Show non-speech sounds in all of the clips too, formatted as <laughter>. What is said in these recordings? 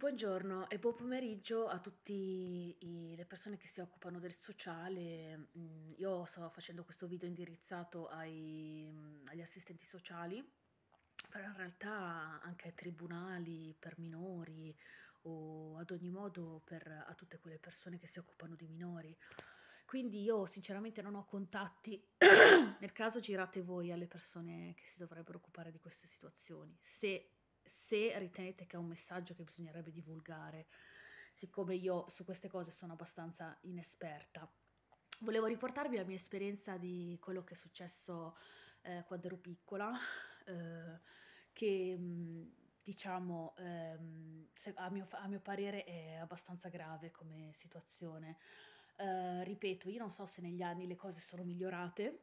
Buongiorno e buon pomeriggio a tutte le persone che si occupano del sociale. Mm, io sto facendo questo video indirizzato ai, mm, agli assistenti sociali, però in realtà anche ai tribunali per minori o ad ogni modo per, a tutte quelle persone che si occupano di minori. Quindi io sinceramente non ho contatti, <coughs> nel caso girate voi alle persone che si dovrebbero occupare di queste situazioni. Se se ritenete che è un messaggio che bisognerebbe divulgare, siccome io su queste cose sono abbastanza inesperta. Volevo riportarvi la mia esperienza di quello che è successo eh, quando ero piccola, eh, che mm, diciamo, ehm, se, a, mio, a, mio, parere è abbastanza grave come situazione. Eh, ripeto, io non so se negli anni le cose sono migliorate,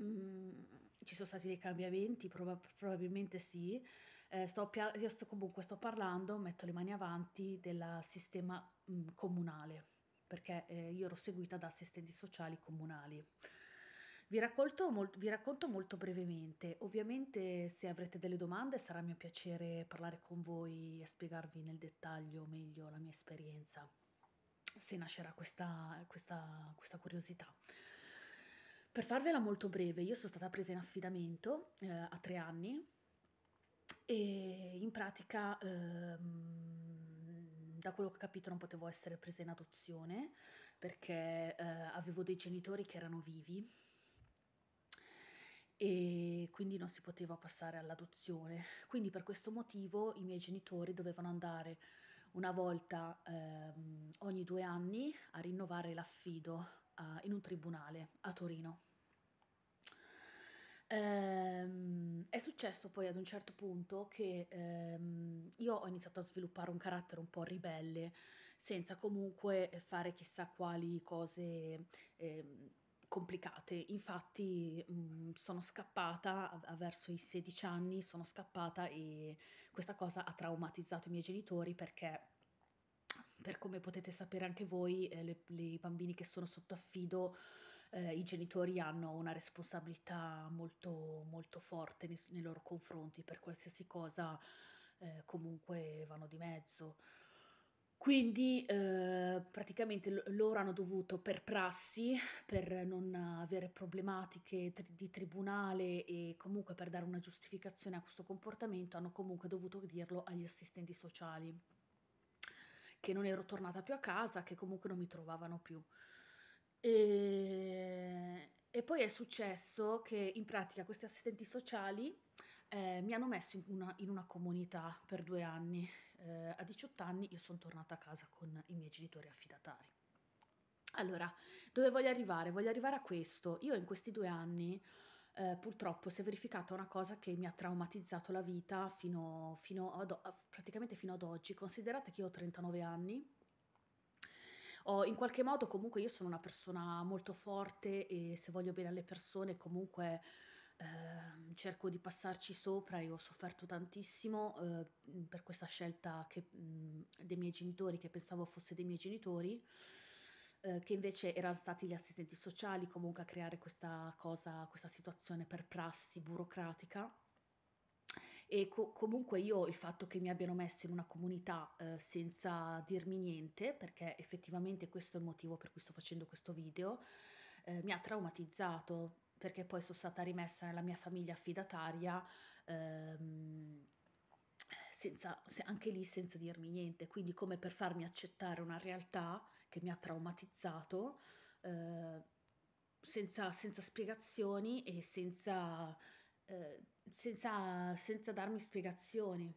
mm, ci sono stati dei cambiamenti, prob- probabilmente sì, eh, sto, io sto, comunque sto parlando, metto le mani avanti, del sistema mh, mm, comunale, perché eh, io ero seguita da assistenti sociali comunali. Vi racconto, molt- vi racconto, molto brevemente, ovviamente se avrete delle domande sarà mio piacere parlare con voi e spiegarvi nel dettaglio meglio la mia esperienza, se nascerà questa, questa, questa curiosità. Per farvela molto breve, io sono stata presa in affidamento eh, a tre anni e in pratica ehm, da quello che ho capito non potevo essere presa in adozione perché eh, avevo dei genitori che erano vivi e quindi non si poteva passare all'adozione. Quindi per questo motivo i miei genitori dovevano andare una volta ehm, ogni due anni a rinnovare l'affido eh, in un tribunale a Torino. Eh, successo poi ad un certo punto che ehm, io ho iniziato a sviluppare un carattere un po' ribelle, senza comunque fare chissà quali cose ehm, complicate. Infatti mh, mm, sono scappata a, a verso i 16 anni, sono scappata e questa cosa ha traumatizzato i miei genitori perché per come potete sapere anche voi, eh, i bambini che sono sotto affido eh, i genitori hanno una responsabilità molto, molto forte nei, nei loro confronti per qualsiasi cosa eh, comunque vanno di mezzo. Quindi eh, praticamente loro hanno dovuto per prassi, per non avere problematiche tri- di tribunale e comunque per dare una giustificazione a questo comportamento, hanno comunque dovuto dirlo agli assistenti sociali, che non ero tornata più a casa, che comunque non mi trovavano più. E, e poi è successo che in pratica questi assistenti sociali eh, mi hanno messo in una, in una, comunità per due anni. Eh, a 18 anni io sono tornata a casa con i miei genitori affidatari. Allora, dove voglio arrivare? Voglio arrivare a questo. Io in questi due anni eh, purtroppo si è verificata una cosa che mi ha traumatizzato la vita fino, fino ad, praticamente fino ad oggi. Considerate che io ho 39 anni, ho, in qualche modo comunque io sono una persona molto forte e se voglio bene alle persone comunque eh, cerco di passarci sopra e ho sofferto tantissimo eh, per questa scelta che, mh, mhmm, dei miei genitori che pensavo fosse dei miei genitori ehm, che invece erano stati gli assistenti sociali comunque a creare questa cosa, questa situazione per prassi burocratica e co- comunque io il fatto che mi abbiano messo in una comunità eh, senza dirmi niente, perché effettivamente questo è il motivo per cui sto facendo questo video, eh, mi ha traumatizzato perché poi sono stata rimessa nella mia famiglia affidataria. Ehm, senza, anche lì senza dirmi niente, quindi come per farmi accettare una realtà che mi ha traumatizzato, eh, senza, senza, spiegazioni e senza eh, senza, senza darmi spiegazioni.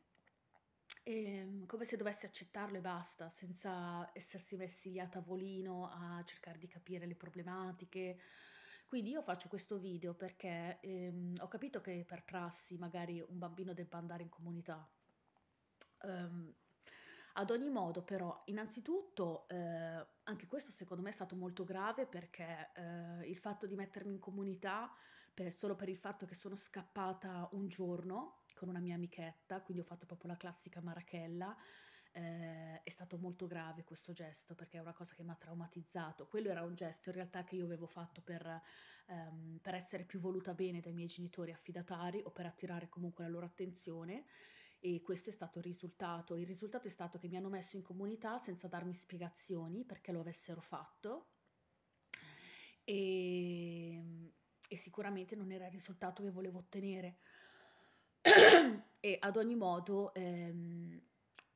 E, ehm, come se dovessi accettarlo e basta, senza essersi messi lì a tavolino a cercare di capire le problematiche. Quindi io faccio questo video perché ehm, ho capito che per prassi magari un bambino debba andare in comunità. Um, ad ogni modo, però, innanzitutto, eh, anche questo secondo me è stato molto grave perché eh, il fatto di mettermi in comunità per, solo per il fatto che sono scappata un giorno con una mia amichetta, quindi ho fatto proprio la classica marachella, eh, è stato molto grave questo gesto perché è una cosa che mi ha traumatizzato. Quello era un gesto in realtà che io avevo fatto per, ehm, per essere più voluta bene dai miei genitori affidatari o per attirare comunque la loro attenzione e questo è stato il risultato. Il risultato è stato che mi hanno messo in comunità senza darmi spiegazioni perché lo avessero fatto e, ehm, e sicuramente non era il risultato che volevo ottenere. <clears throat> e ad ogni modo ehm,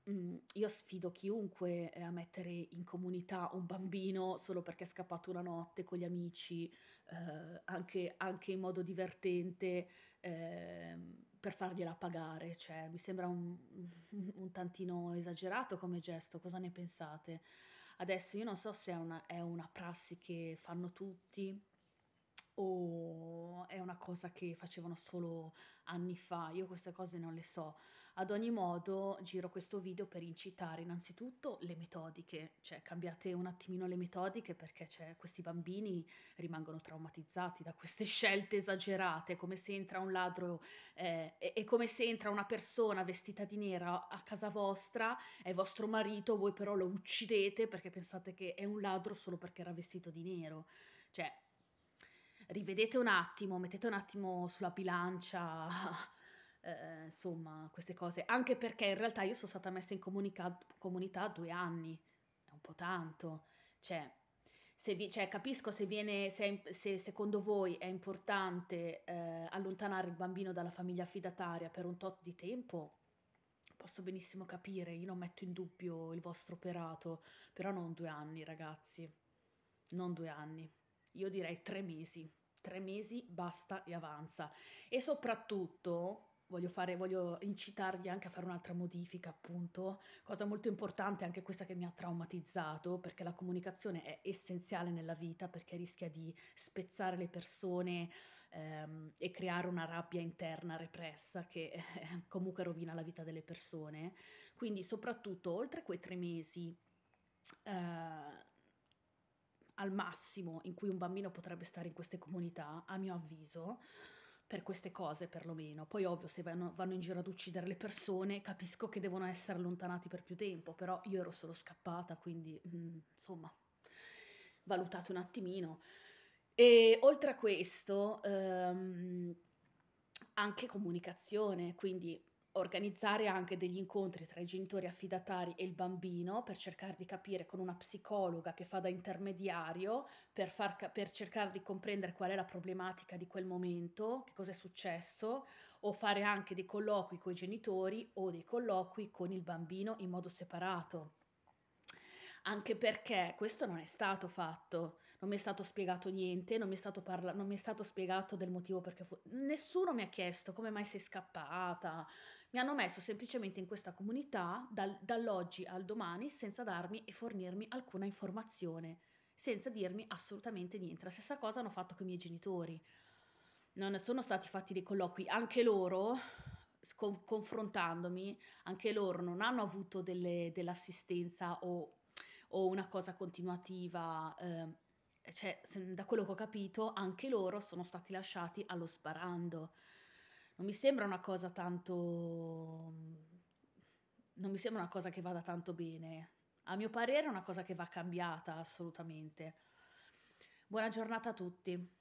mm, io sfido chiunque eh, a mettere in comunità un bambino solo perché è scappato una notte con gli amici, eh, anche, anche, in modo divertente. Ehm, per fargliela pagare, cioè mi sembra un, <laughs> un, tantino esagerato come gesto, cosa ne pensate? Adesso io non so se è una, è una prassi che fanno tutti, o è una cosa che facevano solo anni fa, io queste cose non le so. Ad ogni modo giro questo video per incitare innanzitutto le metodiche, cioè cambiate un attimino le metodiche perché cioè, questi bambini rimangono traumatizzati da queste <laughs> scelte esagerate, come se entra un ladro eh, è, come se entra una persona vestita di nera a casa vostra, è vostro marito, voi però lo uccidete perché pensate che è un ladro solo perché era vestito di nero. Cioè, rivedete un attimo, mettete un attimo sulla bilancia, <laughs> eh, insomma, queste cose. Anche perché in realtà io sono stata messa in comunica- comunità due anni, è un po' tanto. Cioè, se vi, cioè capisco se, viene, se, se, secondo voi è importante eh, allontanare il bambino dalla famiglia affidataria per un tot di tempo, posso benissimo capire, io non metto in dubbio il vostro operato, però non due anni ragazzi, non due anni, io direi tre mesi tre mesi basta e avanza. E soprattutto voglio, fare, voglio incitarvi anche a fare un'altra modifica, appunto, cosa molto importante, anche questa che mi ha traumatizzato, perché la comunicazione è essenziale nella vita, perché rischia di spezzare le persone ehm, e creare una rabbia interna repressa che eh, comunque rovina la vita delle persone. Quindi soprattutto oltre quei tre mesi... Eh, al massimo in cui un bambino potrebbe stare in queste comunità, a mio avviso, per queste cose perlomeno. Poi ovvio se vanno, vanno in giro ad uccidere le persone capisco che devono essere allontanati per più tempo, però io ero solo scappata, quindi mh, mm, insomma valutate un attimino. E oltre a questo, ehm, anche comunicazione, quindi organizzare anche degli incontri tra i genitori affidatari e il bambino per cercare di capire con una psicologa che fa da intermediario per, far, per cercare di comprendere qual è la problematica di quel momento, che cosa è successo, o fare anche dei colloqui con i genitori o dei colloqui con il bambino in modo separato anche perché questo non è stato fatto, non mi è stato spiegato niente, non mi è stato, parla- non mi è stato spiegato del motivo perché fu- nessuno mi ha chiesto come mai sei scappata, mi hanno messo semplicemente in questa comunità dal, dall'oggi al domani senza darmi e fornirmi alcuna informazione, senza dirmi assolutamente niente. La stessa cosa hanno fatto con i miei genitori. Non sono stati fatti dei colloqui, anche loro confrontandomi, anche loro non hanno avuto delle, dell'assistenza o, o, una cosa continuativa, eh, cioè, se, da quello che ho capito, anche loro sono stati lasciati allo sparando non mi sembra una cosa tanto... non mi sembra una cosa che vada tanto bene. A mio parere è una cosa che va cambiata assolutamente. Buona giornata a tutti.